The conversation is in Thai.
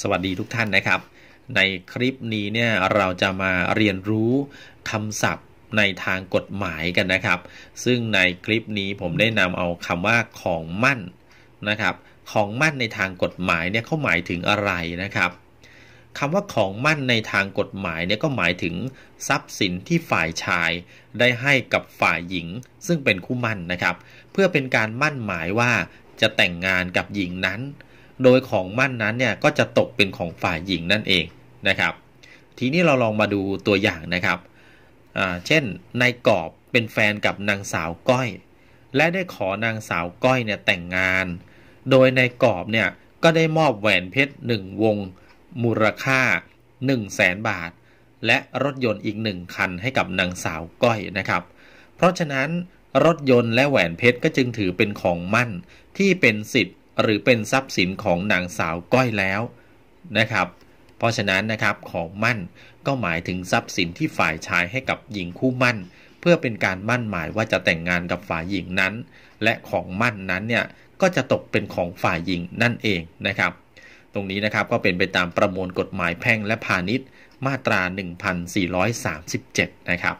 สวัสดีทุกท่านนะครับ ในคลิปนี้เนี่ยเราจะมาเรียนรู้คำศัพท์ในทางกฎหมายกันนะครับ ซึ่งในคลิปนี้ผมได้นำเอาคำว่าของมั่นนะครับ ของมั่นในทางกฎหมายเนี่ยเขาหมายถึงอะไรนะครับคำว่าของมั่นในทางกฎหมายเนี่ยก็หมายถึงทรัพย์สินที่ฝ่ายชาย ได้ให้กับฝ่ายหญิง ซึ่งเป็นคู่มั่นนะครับ เพื่อเป็นการมั่นหมายว่าจะแต่งงานกับหญิงนั้นโดยของมั่นนั้นเนี่ยก็จะตกเป็นของฝ่ายหญิงนั่นเองนะครับ ทีนี้เราลองมาดูตัวอย่างนะครับเช่นนายกอบเป็นแฟนกับนางสาวก้อย และได้ขอนางสาวก้อยเนี่ยแต่งงาน โดยนายกอบเนี่ยก็ได้มอบแหวนเพชรหนึ่งวง มูลค่า1 0 0 0 0แสนบาท และรถยนต์อีกหนึ่งคันให้กับนางสาวก้อยนะครับ เพราะฉะนั้นรถยนต์และแหวนเพชรก็จึงถือเป็นของมั่นที่เป็นสิทธิหรือเป็นทรัพย์สินของนางสาวก้อยแล้วนะครับ เพราะฉะนั้นนะครับของมั่นก็หมายถึงทรัพย์สินที่ฝ่ายชายให้กับหญิงคู่มั่น เพื่อเป็นการมั่นหมายว่าจะแต่งงานกับฝ่ายหญิงนั้น และของมั่นนั้นเนี่ยก็จะตกเป็นของฝ่ายหญิงนั่นเองนะครับ ตรงนี้นะครับก็เป็นไปตามประมวลกฎหมายแพ่งและพาณิชย์มาตรา 1437 นะครับ